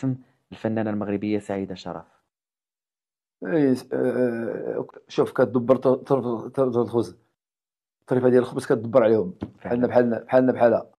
باسم الفنانة المغربية سعيدة شرف إيه، آه، آه، شوف كتدبر الخبز الطريفه ديال الخبز كتدبر عليهم بحالنا بحالنا بحالنا بحالها